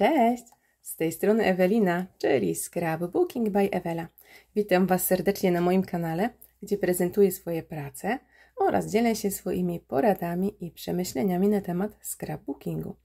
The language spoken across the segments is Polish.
Cześć! Z tej strony Ewelina, czyli Scrapbooking by Ewela. Witam Was serdecznie na moim kanale, gdzie prezentuję swoje prace oraz dzielę się swoimi poradami i przemyśleniami na temat scrapbookingu.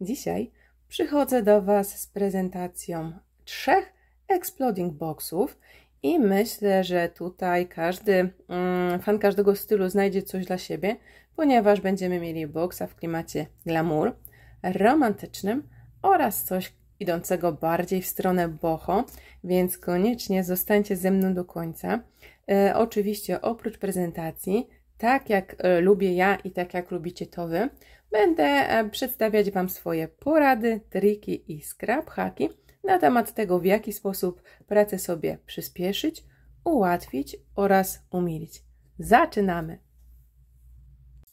Dzisiaj przychodzę do Was z prezentacją trzech exploding boxów i myślę, że tutaj każdy mm, fan każdego stylu znajdzie coś dla siebie, ponieważ będziemy mieli boxa w klimacie glamour, romantycznym, oraz coś idącego bardziej w stronę boho, więc koniecznie zostańcie ze mną do końca. E, oczywiście oprócz prezentacji, tak jak e, lubię ja i tak jak lubicie to Wy, będę e, przedstawiać Wam swoje porady, triki i scrap haki na temat tego, w jaki sposób pracę sobie przyspieszyć, ułatwić oraz umilić. Zaczynamy!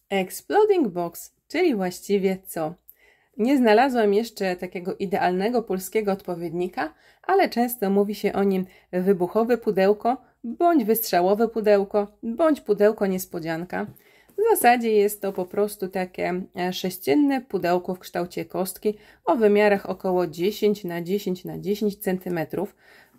Exploding Box, czyli właściwie co? Nie znalazłam jeszcze takiego idealnego polskiego odpowiednika, ale często mówi się o nim wybuchowe pudełko, bądź wystrzałowe pudełko, bądź pudełko niespodzianka. W zasadzie jest to po prostu takie e, sześcienne pudełko w kształcie kostki o wymiarach około 10 na 10 na 10 cm.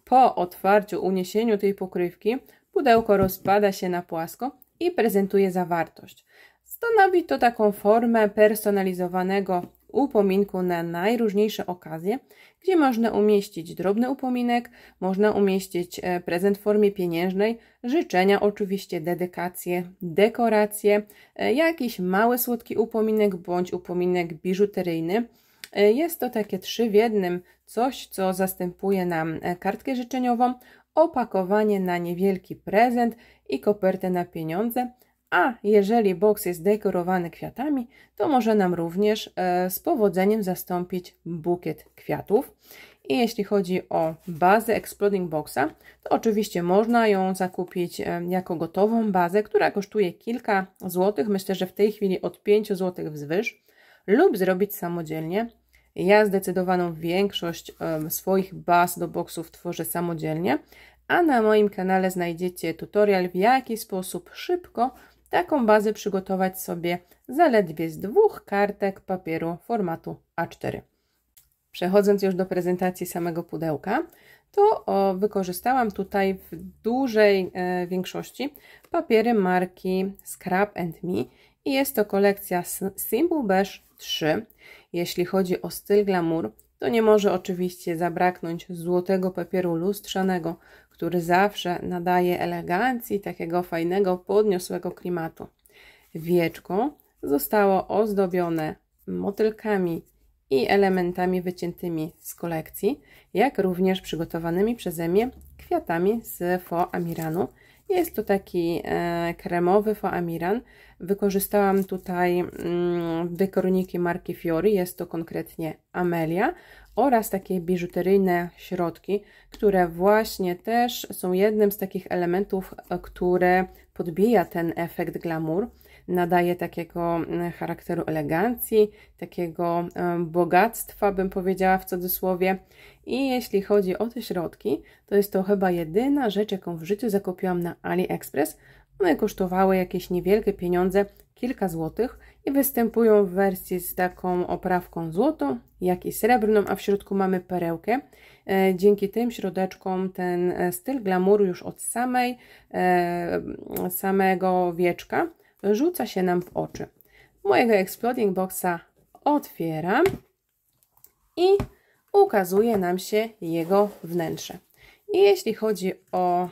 Po otwarciu, uniesieniu tej pokrywki pudełko rozpada się na płasko i prezentuje zawartość. Stanowi to taką formę personalizowanego upominku na najróżniejsze okazje, gdzie można umieścić drobny upominek, można umieścić e, prezent w formie pieniężnej, życzenia oczywiście, dedykacje, dekoracje, e, jakiś mały słodki upominek bądź upominek biżuteryjny. E, jest to takie trzy w jednym, coś co zastępuje nam kartkę życzeniową, opakowanie na niewielki prezent i kopertę na pieniądze, a jeżeli boks jest dekorowany kwiatami, to może nam również e, z powodzeniem zastąpić bukiet kwiatów. I jeśli chodzi o bazę Exploding Boxa, to oczywiście można ją zakupić e, jako gotową bazę, która kosztuje kilka złotych, myślę, że w tej chwili od 5 złotych wzwyż, lub zrobić samodzielnie. Ja zdecydowaną większość e, swoich baz do boksów tworzę samodzielnie, a na moim kanale znajdziecie tutorial, w jaki sposób szybko Taką bazę przygotować sobie zaledwie z dwóch kartek papieru formatu A4. Przechodząc już do prezentacji samego pudełka, to o, wykorzystałam tutaj w dużej e, większości papiery marki Scrap and Me i jest to kolekcja Simple Beige 3. Jeśli chodzi o styl glamour, to nie może oczywiście zabraknąć złotego papieru lustrzanego, który zawsze nadaje elegancji takiego fajnego, podniosłego klimatu. Wieczko zostało ozdobione motylkami i elementami wyciętymi z kolekcji, jak również przygotowanymi przeze mnie kwiatami z foamiranu. Jest to taki e, kremowy foamiran. Wykorzystałam tutaj mm, dekorniki marki Fiori, jest to konkretnie Amelia oraz takie biżuteryjne środki, które właśnie też są jednym z takich elementów, które podbija ten efekt glamour, nadaje takiego mm, charakteru elegancji, takiego bogactwa, bym powiedziała w cudzysłowie. I jeśli chodzi o te środki, to jest to chyba jedyna rzecz, jaką w życiu zakupiłam na AliExpress. One kosztowały jakieś niewielkie pieniądze, kilka złotych i występują w wersji z taką oprawką złotą, jak i srebrną, a w środku mamy perełkę. E, dzięki tym środeczkom ten e, styl glamouru już od samej, e, samego wieczka rzuca się nam w oczy. Mojego Exploding Boxa otwieram i ukazuje nam się jego wnętrze. I jeśli chodzi o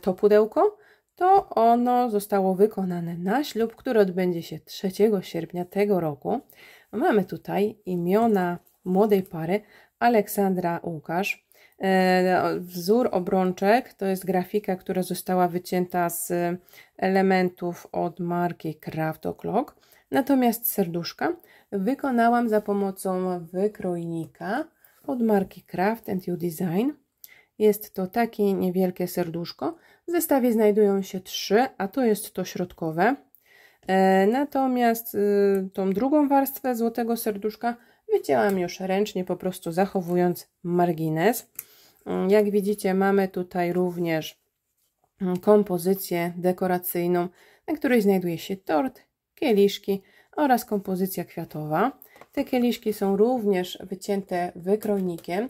to pudełko, to ono zostało wykonane na ślub, który odbędzie się 3 sierpnia tego roku. Mamy tutaj imiona młodej pary Aleksandra Łukasz. E, wzór obrączek to jest grafika, która została wycięta z elementów od marki Craft O'Clock. Natomiast serduszka wykonałam za pomocą wykrojnika od marki Craft and You Design. Jest to takie niewielkie serduszko, w zestawie znajdują się trzy, a to jest to środkowe. E, natomiast y, tą drugą warstwę złotego serduszka wycięłam już ręcznie, po prostu zachowując margines. Mm, jak widzicie mamy tutaj również mm, kompozycję dekoracyjną, na której znajduje się tort, kieliszki oraz kompozycja kwiatowa. Te kieliszki są również wycięte wykrojnikiem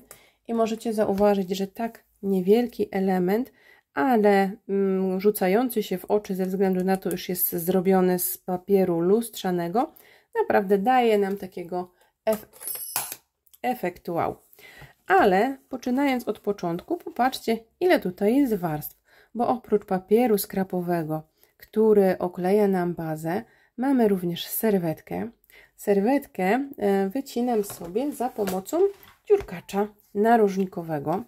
i możecie zauważyć, że tak niewielki element ale mm, rzucający się w oczy ze względu na to, już jest zrobiony z papieru lustrzanego, naprawdę daje nam takiego ef efekt wow. Ale poczynając od początku, popatrzcie ile tutaj jest warstw, bo oprócz papieru skrapowego, który okleja nam bazę, mamy również serwetkę. Serwetkę e, wycinam sobie za pomocą dziurkacza narożnikowego.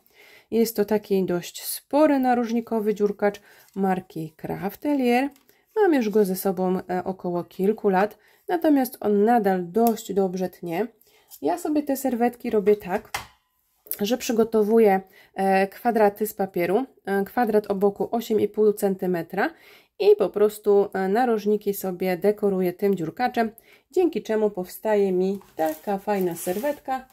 Jest to taki dość spory narożnikowy dziurkacz marki Craftelier. Mam już go ze sobą e, około kilku lat, natomiast on nadal dość dobrze tnie. Ja sobie te serwetki robię tak, że przygotowuję e, kwadraty z papieru, e, kwadrat o boku 8,5 cm i po prostu narożniki sobie dekoruję tym dziurkaczem, dzięki czemu powstaje mi taka fajna serwetka.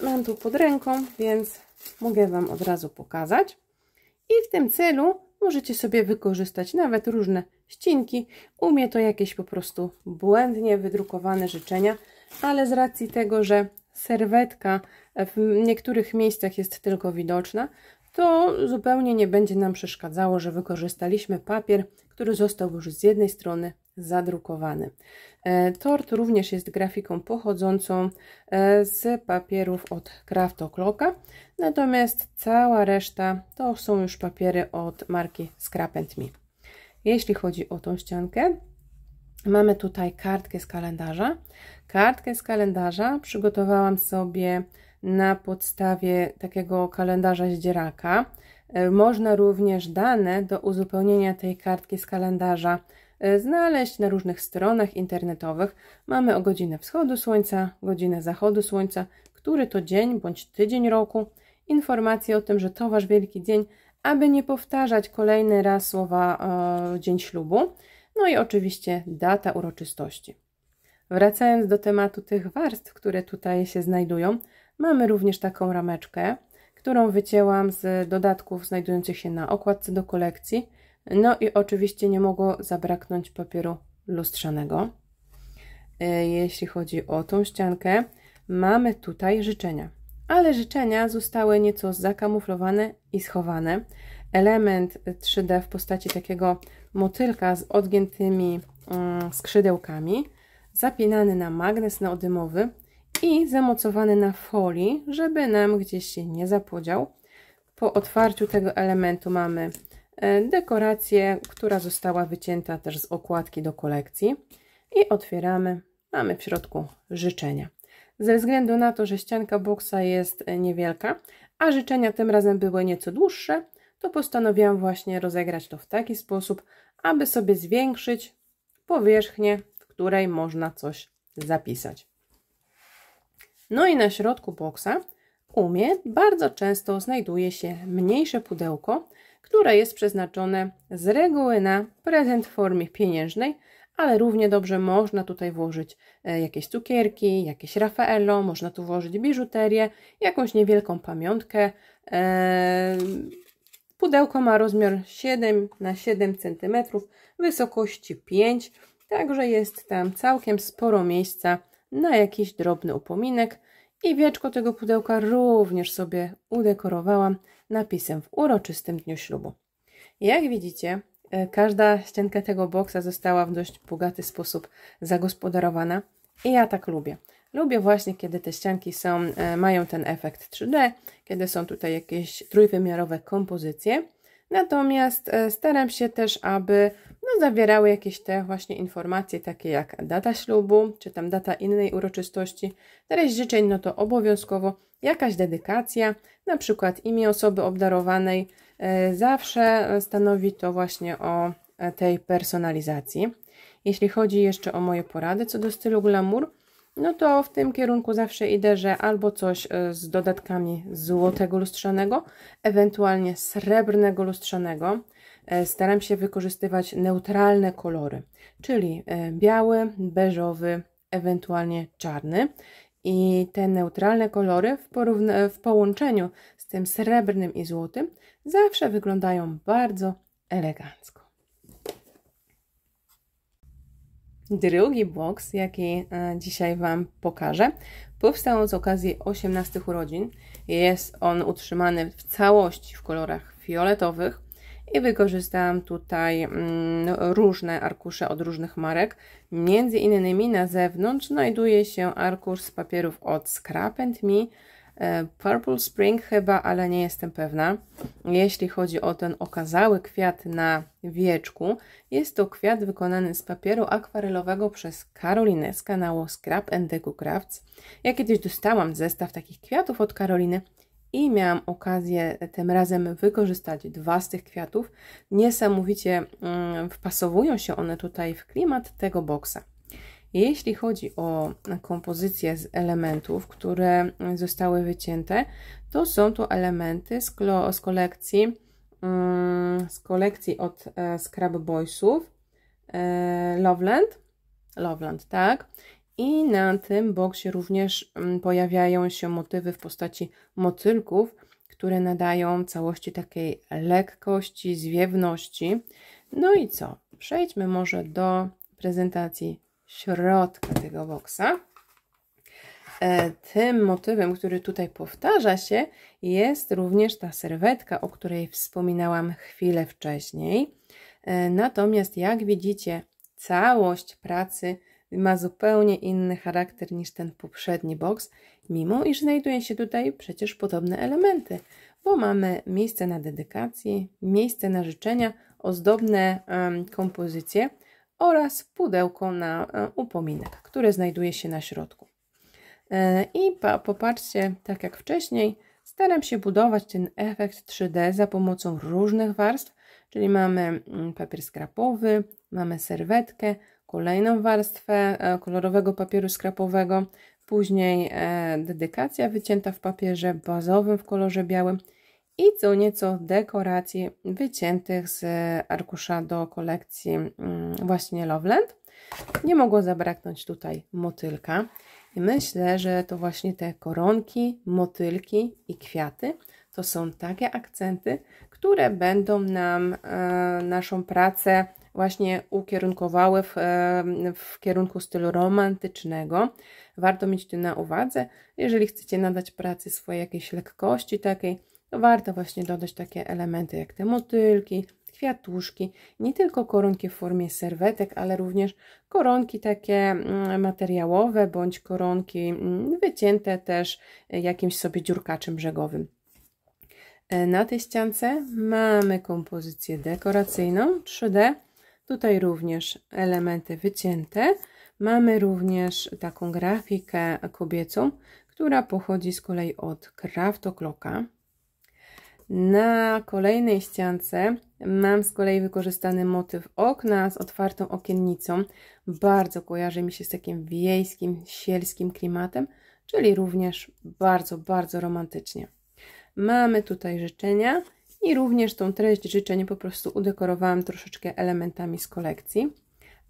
Mam tu pod ręką, więc mogę Wam od razu pokazać. I w tym celu możecie sobie wykorzystać nawet różne ścinki. U mnie to jakieś po prostu błędnie wydrukowane życzenia, ale z racji tego, że serwetka w niektórych miejscach jest tylko widoczna, to zupełnie nie będzie nam przeszkadzało, że wykorzystaliśmy papier, który został już z jednej strony zadrukowany. E, tort również jest grafiką pochodzącą e, z papierów od Craft O'Clocka, natomiast cała reszta to są już papiery od marki Scrap Me. Jeśli chodzi o tą ściankę, mamy tutaj kartkę z kalendarza. Kartkę z kalendarza przygotowałam sobie na podstawie takiego kalendarza zdzieraka. E, można również dane do uzupełnienia tej kartki z kalendarza E, znaleźć na różnych stronach internetowych. Mamy o godzinę wschodu słońca, godzinę zachodu słońca, który to dzień bądź tydzień roku. Informacje o tym, że to Wasz Wielki Dzień, aby nie powtarzać kolejny raz słowa e, dzień ślubu. No i oczywiście data uroczystości. Wracając do tematu tych warstw, które tutaj się znajdują, mamy również taką rameczkę, którą wycięłam z dodatków znajdujących się na okładce do kolekcji. No i oczywiście nie mogło zabraknąć papieru lustrzanego. E, jeśli chodzi o tą ściankę, mamy tutaj życzenia. Ale życzenia zostały nieco zakamuflowane i schowane. Element 3D w postaci takiego motylka z odgiętymi mm, skrzydełkami, zapinany na magnes neodymowy i zamocowany na folii, żeby nam gdzieś się nie zapodział. Po otwarciu tego elementu mamy E, dekorację, która została wycięta też z okładki do kolekcji. I otwieramy. Mamy w środku życzenia. Ze względu na to, że ścianka boksa jest e, niewielka, a życzenia tym razem były nieco dłuższe, to postanowiłam właśnie rozegrać to w taki sposób, aby sobie zwiększyć powierzchnię, w której można coś zapisać. No i na środku boksa umie bardzo często znajduje się mniejsze pudełko, które jest przeznaczone z reguły na prezent w formie pieniężnej, ale równie dobrze można tutaj włożyć e, jakieś cukierki, jakieś Raffaello, można tu włożyć biżuterię, jakąś niewielką pamiątkę. E, pudełko ma rozmiar 7 na 7 cm, wysokości 5 także jest tam całkiem sporo miejsca na jakiś drobny upominek, i wieczko tego pudełka również sobie udekorowałam napisem w uroczystym dniu ślubu. Jak widzicie, e, każda ścianka tego boksa została w dość bogaty sposób zagospodarowana i ja tak lubię. Lubię właśnie, kiedy te ścianki są, e, mają ten efekt 3D, kiedy są tutaj jakieś trójwymiarowe kompozycje. Natomiast e, staram się też, aby no, zawierały jakieś te właśnie informacje, takie jak data ślubu, czy tam data innej uroczystości, treść życzeń, no to obowiązkowo jakaś dedykacja, na przykład imię osoby obdarowanej, e, zawsze stanowi to właśnie o e, tej personalizacji. Jeśli chodzi jeszcze o moje porady co do stylu glamour, no to w tym kierunku zawsze idę, że albo coś e, z dodatkami złotego lustrzanego, ewentualnie srebrnego lustrzanego. E, staram się wykorzystywać neutralne kolory, czyli e, biały, beżowy, ewentualnie czarny. I te neutralne kolory w, w połączeniu z tym srebrnym i złotym zawsze wyglądają bardzo elegancko. Drugi boks, jaki e, dzisiaj Wam pokażę, powstał z okazji 18 urodzin. Jest on utrzymany w całości w kolorach fioletowych i wykorzystałam tutaj mm, różne arkusze od różnych marek. Między innymi na zewnątrz znajduje się arkusz z papierów od Scrap Me, E, Purple Spring chyba, ale nie jestem pewna. Jeśli chodzi o ten okazały kwiat na wieczku, jest to kwiat wykonany z papieru akwarelowego przez Karolinę z kanału Scrap and Deco Crafts. Ja kiedyś dostałam zestaw takich kwiatów od Karoliny i miałam okazję tym razem wykorzystać dwa z tych kwiatów. Niesamowicie mm, wpasowują się one tutaj w klimat tego boksa. Jeśli chodzi o kompozycję z elementów, które zostały wycięte, to są to elementy z, z kolekcji mm, z kolekcji od e, Scrub Boysów e, Loveland, Loveland, tak? I na tym boksie również mm, pojawiają się motywy w postaci motylków, które nadają całości takiej lekkości, zwiewności. No i co? Przejdźmy może do prezentacji środka tego boksa. E, tym motywem, który tutaj powtarza się, jest również ta serwetka, o której wspominałam chwilę wcześniej. E, natomiast jak widzicie, całość pracy ma zupełnie inny charakter niż ten poprzedni boks, mimo iż znajdują się tutaj przecież podobne elementy, bo mamy miejsce na dedykację, miejsce na życzenia, ozdobne um, kompozycje, oraz pudełko na e, upominek, które znajduje się na środku. E, I popatrzcie, tak jak wcześniej, staram się budować ten efekt 3D za pomocą różnych warstw, czyli mamy mm, papier skrapowy, mamy serwetkę, kolejną warstwę e, kolorowego papieru skrapowego, później dedykacja wycięta w papierze bazowym w kolorze białym i co nieco dekoracji wyciętych z arkusza do kolekcji mm, właśnie Loveland. Nie mogło zabraknąć tutaj motylka. I myślę, że to właśnie te koronki, motylki i kwiaty to są takie akcenty, które będą nam e, naszą pracę właśnie ukierunkowały w, e, w, kierunku stylu romantycznego. Warto mieć to na uwadze, jeżeli chcecie nadać pracy swojej jakiejś lekkości takiej, to no warto właśnie dodać takie elementy jak te motylki, kwiatuszki, nie tylko koronki w formie serwetek, ale również koronki takie mm, materiałowe bądź koronki mm, wycięte też e, jakimś sobie dziurkaczem brzegowym. E, na tej ściance mamy kompozycję dekoracyjną 3D, tutaj również elementy wycięte. Mamy również taką grafikę kobiecą, która pochodzi z kolei od O'Clocka. Na kolejnej ściance mam z kolei wykorzystany motyw okna z otwartą okiennicą. Bardzo kojarzy mi się z takim wiejskim, sielskim klimatem, czyli również bardzo, bardzo romantycznie. Mamy tutaj życzenia i również tą treść życzeń po prostu udekorowałam troszeczkę elementami z kolekcji.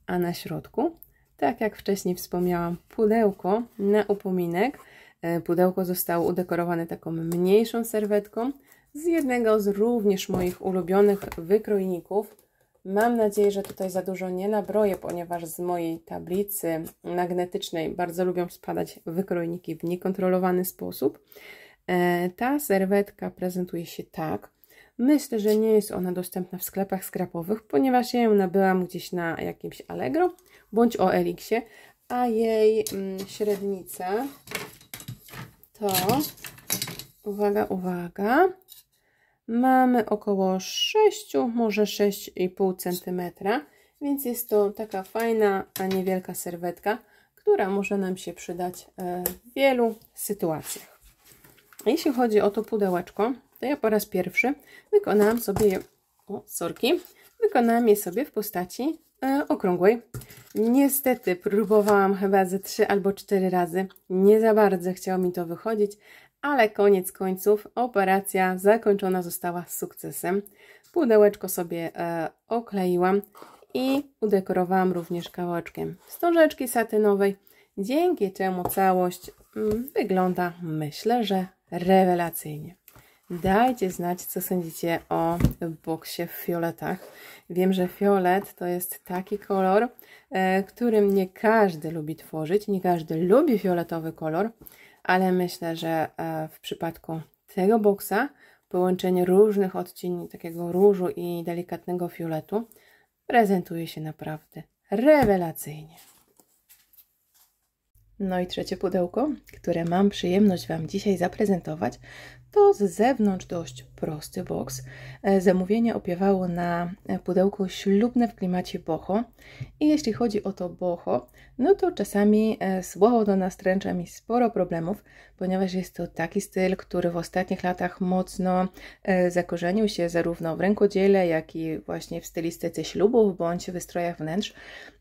A na środku, tak jak wcześniej wspomniałam, pudełko na upominek. E, pudełko zostało udekorowane taką mniejszą serwetką, z jednego z również moich ulubionych wykrojników. Mam nadzieję, że tutaj za dużo nie nabroję, ponieważ z mojej tablicy magnetycznej bardzo lubią spadać wykrojniki w niekontrolowany sposób. E, ta serwetka prezentuje się tak. Myślę, że nie jest ona dostępna w sklepach skrapowych, ponieważ ja ją nabyłam gdzieś na jakimś Allegro bądź o Eliksie, a jej mm, średnica to, uwaga, uwaga, mamy około 6, może 6,5 cm, więc jest to taka fajna, a niewielka serwetka, która może nam się przydać e, w wielu sytuacjach. Jeśli chodzi o to pudełeczko, to ja po raz pierwszy wykonałam sobie je, o, sorki, wykonałam je sobie w postaci e, okrągłej. Niestety próbowałam chyba ze 3 albo 4 razy. Nie za bardzo chciało mi to wychodzić, ale koniec końców operacja zakończona została z sukcesem. Pudełeczko sobie e, okleiłam i udekorowałam również kawałeczkiem wstążeczki satynowej, dzięki czemu całość mm, wygląda, myślę, że rewelacyjnie. Dajcie znać, co sądzicie o boksie w fioletach. Wiem, że fiolet to jest taki kolor, e, którym nie każdy lubi tworzyć, nie każdy lubi fioletowy kolor, ale myślę, że e, w przypadku tego boksa połączenie różnych odcieni takiego różu i delikatnego fioletu prezentuje się naprawdę rewelacyjnie. No i trzecie pudełko, które mam przyjemność Wam dzisiaj zaprezentować, to z zewnątrz dość prosty boks. E, zamówienie opiewało na pudełko ślubne w klimacie boho. I jeśli chodzi o to boho, no to czasami e, słowo do nas tręcza mi sporo problemów, ponieważ jest to taki styl, który w ostatnich latach mocno e, zakorzenił się zarówno w rękodziele, jak i właśnie w stylistyce ślubów bądź wystrojach wnętrz.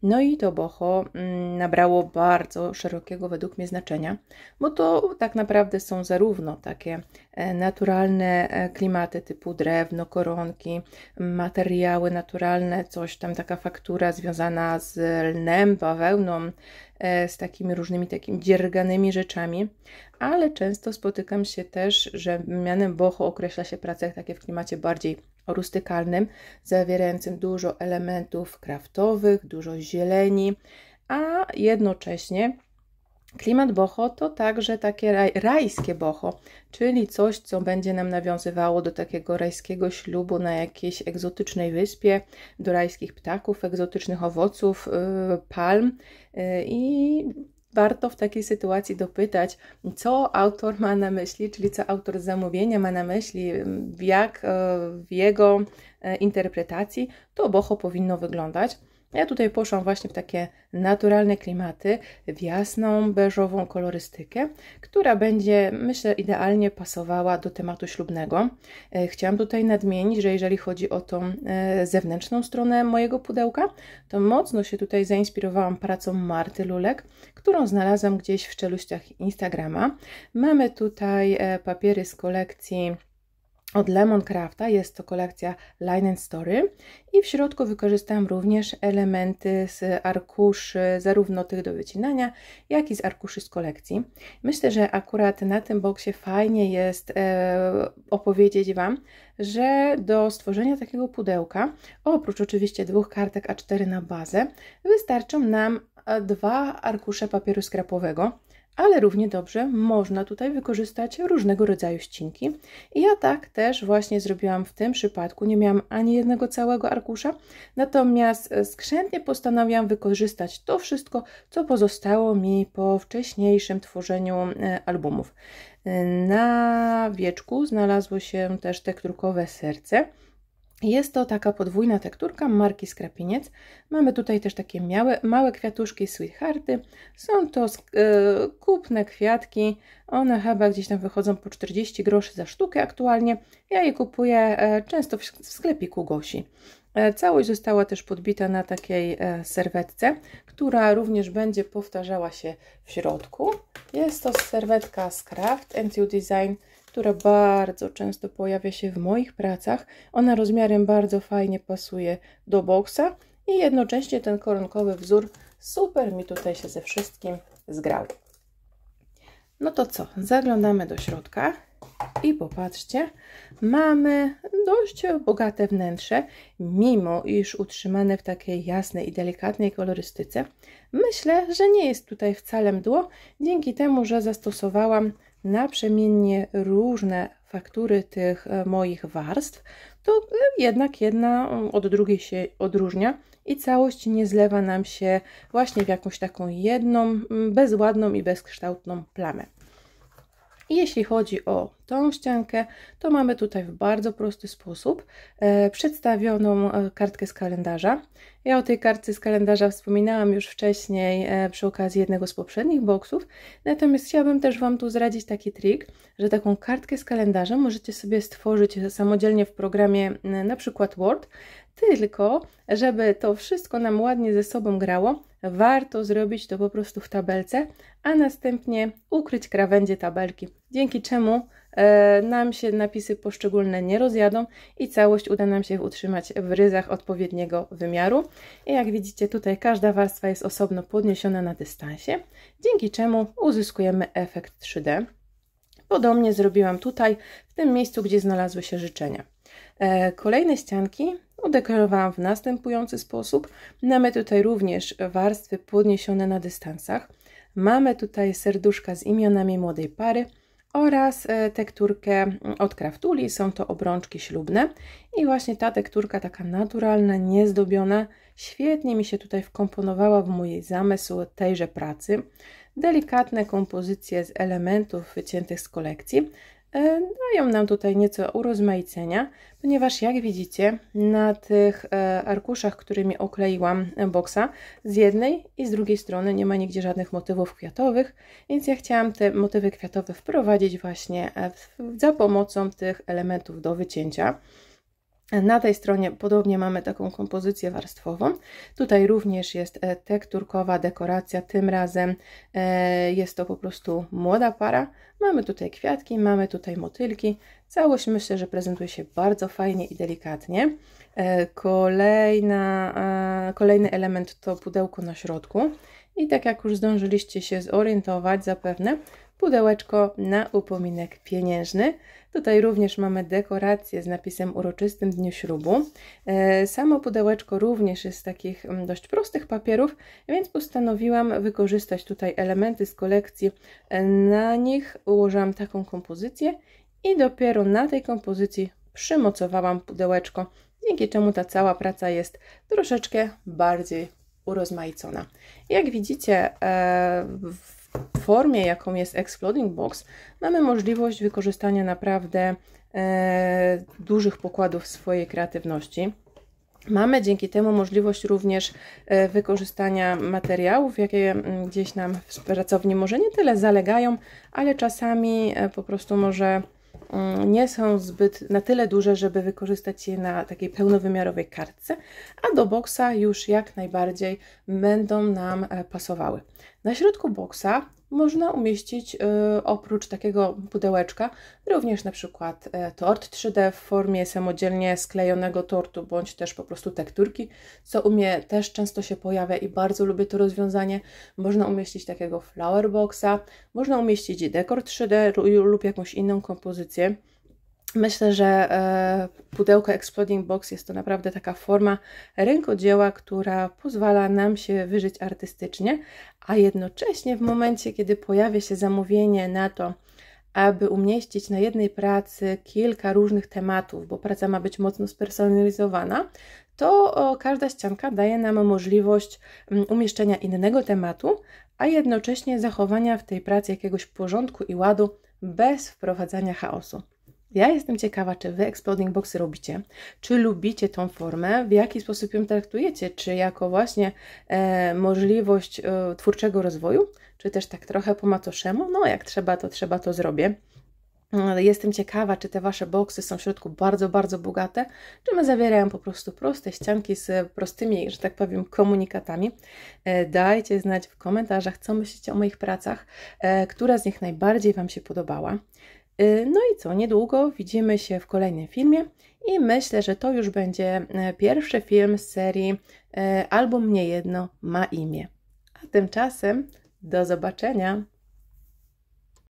No i to boho mm, nabrało bardzo szerokiego według mnie znaczenia, bo to tak naprawdę są zarówno takie E, naturalne e, klimaty typu drewno, koronki, materiały naturalne, coś tam, taka faktura związana z lnem, bawełną, e, z takimi różnymi takimi dzierganymi rzeczami, ale często spotykam się też, że mianem boho określa się prace takie w klimacie bardziej rustykalnym, zawierającym dużo elementów kraftowych, dużo zieleni, a jednocześnie Klimat boho to także takie raj, rajskie boho, czyli coś, co będzie nam nawiązywało do takiego rajskiego ślubu na jakiejś egzotycznej wyspie, do rajskich ptaków, egzotycznych owoców, yy, palm yy, i warto w takiej sytuacji dopytać, co autor ma na myśli, czyli co autor zamówienia ma na myśli, jak y, w jego e, interpretacji to boho powinno wyglądać. Ja tutaj poszłam właśnie w takie naturalne klimaty, w jasną, beżową kolorystykę, która będzie, myślę, idealnie pasowała do tematu ślubnego. E, chciałam tutaj nadmienić, że jeżeli chodzi o tą e, zewnętrzną stronę mojego pudełka, to mocno się tutaj zainspirowałam pracą Marty Lulek, którą znalazłam gdzieś w czeluściach Instagrama. Mamy tutaj e, papiery z kolekcji od Lemon Crafta. Jest to kolekcja Line Story i w środku wykorzystałam również elementy z arkuszy, zarówno tych do wycinania, jak i z arkuszy z kolekcji. Myślę, że akurat na tym boksie fajnie jest e, opowiedzieć Wam, że do stworzenia takiego pudełka, oprócz oczywiście dwóch kartek A4 na bazę, wystarczą nam e, dwa arkusze papieru skrapowego ale równie dobrze można tutaj wykorzystać różnego rodzaju ścinki. I ja tak też właśnie zrobiłam w tym przypadku, nie miałam ani jednego całego arkusza, natomiast e, skrzętnie postanowiłam wykorzystać to wszystko, co pozostało mi po wcześniejszym tworzeniu e, albumów. E, na wieczku znalazło się też te tekturkowe serce, jest to taka podwójna tekturka marki Skrapieniec. Mamy tutaj też takie miałe, małe kwiatuszki Sweethearty. Są to e, kupne kwiatki. One chyba gdzieś tam wychodzą po 40 groszy za sztukę aktualnie. Ja je kupuję e, często w sklepiku Gosi. E, całość została też podbita na takiej serwetce, która również będzie powtarzała się w środku. Jest to serwetka z Craft You Design która bardzo często pojawia się w moich pracach. Ona rozmiarem bardzo fajnie pasuje do boksa i jednocześnie ten koronkowy wzór super mi tutaj się ze wszystkim zgrał. No to co, zaglądamy do środka i popatrzcie, mamy dość bogate wnętrze, mimo iż utrzymane w takiej jasnej i delikatnej kolorystyce. Myślę, że nie jest tutaj wcale mdło, dzięki temu, że zastosowałam naprzemiennie różne faktury tych e, moich warstw, to e, jednak jedna e, od drugiej się odróżnia i całość nie zlewa nam się właśnie w jakąś taką jedną, bezładną i bezkształtną plamę. I jeśli chodzi o tą ściankę, to mamy tutaj w bardzo prosty sposób e, przedstawioną e, kartkę z kalendarza. Ja o tej kartce z kalendarza wspominałam już wcześniej e, przy okazji jednego z poprzednich boksów, natomiast chciałabym też Wam tu zradzić taki trik, że taką kartkę z kalendarza możecie sobie stworzyć samodzielnie w programie na przykład Word, tylko, żeby to wszystko nam ładnie ze sobą grało, warto zrobić to po prostu w tabelce, a następnie ukryć krawędzie tabelki, dzięki czemu e, nam się napisy poszczególne nie rozjadą i całość uda nam się utrzymać w ryzach odpowiedniego wymiaru. I jak widzicie tutaj każda warstwa jest osobno podniesiona na dystansie, dzięki czemu uzyskujemy efekt 3D. Podobnie zrobiłam tutaj, w tym miejscu, gdzie znalazły się życzenia. E, kolejne ścianki udekorowałam w następujący sposób. Mamy tutaj również warstwy podniesione na dystansach. Mamy tutaj serduszka z imionami młodej pary oraz e, tekturkę od Kraftuli, są to obrączki ślubne i właśnie ta tekturka taka naturalna, niezdobiona, świetnie mi się tutaj wkomponowała w mój zamysł tejże pracy. Delikatne kompozycje z elementów wyciętych z kolekcji, E, dają nam tutaj nieco urozmaicenia, ponieważ jak widzicie na tych e, arkuszach, którymi okleiłam boksa, z jednej i z drugiej strony nie ma nigdzie żadnych motywów kwiatowych, więc ja chciałam te motywy kwiatowe wprowadzić właśnie za pomocą tych elementów do wycięcia. Na tej stronie podobnie mamy taką kompozycję warstwową. Tutaj również jest e, tekturkowa dekoracja, tym razem e, jest to po prostu młoda para. Mamy tutaj kwiatki, mamy tutaj motylki. Całość myślę, że prezentuje się bardzo fajnie i delikatnie. E, kolejna, kolejny element to pudełko na środku. I tak jak już zdążyliście się zorientować zapewne, pudełeczko na upominek pieniężny. Tutaj również mamy dekorację z napisem uroczystym dniu ślubu. E, samo pudełeczko również jest z takich mm, dość prostych papierów, więc postanowiłam wykorzystać tutaj elementy z kolekcji. E, na nich ułożyłam taką kompozycję i dopiero na tej kompozycji przymocowałam pudełeczko, dzięki czemu ta cała praca jest troszeczkę bardziej urozmaicona. Jak widzicie, e, w formie, jaką jest Exploding Box, mamy możliwość wykorzystania naprawdę e, dużych pokładów swojej kreatywności. Mamy dzięki temu możliwość również e, wykorzystania materiałów, jakie mm, gdzieś nam w pracowni może nie tyle zalegają, ale czasami e, po prostu może mm, nie są zbyt na tyle duże, żeby wykorzystać je na takiej pełnowymiarowej kartce, a do boksa już jak najbardziej będą nam e, pasowały. Na środku boksa można umieścić y, oprócz takiego pudełeczka również na przykład e, tort 3D w formie samodzielnie sklejonego tortu bądź też po prostu tekturki, co u mnie też często się pojawia i bardzo lubię to rozwiązanie. Można umieścić takiego flower boxa, można umieścić dekor 3D lub jakąś inną kompozycję. Myślę, że e, pudełko Exploding Box jest to naprawdę taka forma rękodzieła, która pozwala nam się wyżyć artystycznie, a jednocześnie w momencie, kiedy pojawia się zamówienie na to, aby umieścić na jednej pracy kilka różnych tematów, bo praca ma być mocno spersonalizowana, to każda ścianka daje nam możliwość mm, umieszczenia innego tematu, a jednocześnie zachowania w tej pracy jakiegoś porządku i ładu bez wprowadzania chaosu. Ja jestem ciekawa, czy Wy exploding boxy robicie, czy lubicie tą formę, w jaki sposób ją traktujecie, czy jako właśnie e, możliwość e, twórczego rozwoju, czy też tak trochę po macoszemu, no jak trzeba, to trzeba, to zrobię. E, jestem ciekawa, czy te Wasze boksy są w środku bardzo, bardzo bogate, czy one zawierają po prostu proste ścianki z prostymi, że tak powiem, komunikatami. E, dajcie znać w komentarzach, co myślicie o moich pracach, e, która z nich najbardziej Wam się podobała. Y, no i co, niedługo widzimy się w kolejnym filmie i myślę, że to już będzie e, pierwszy film z serii e, Albo mnie jedno ma imię. A tymczasem do zobaczenia!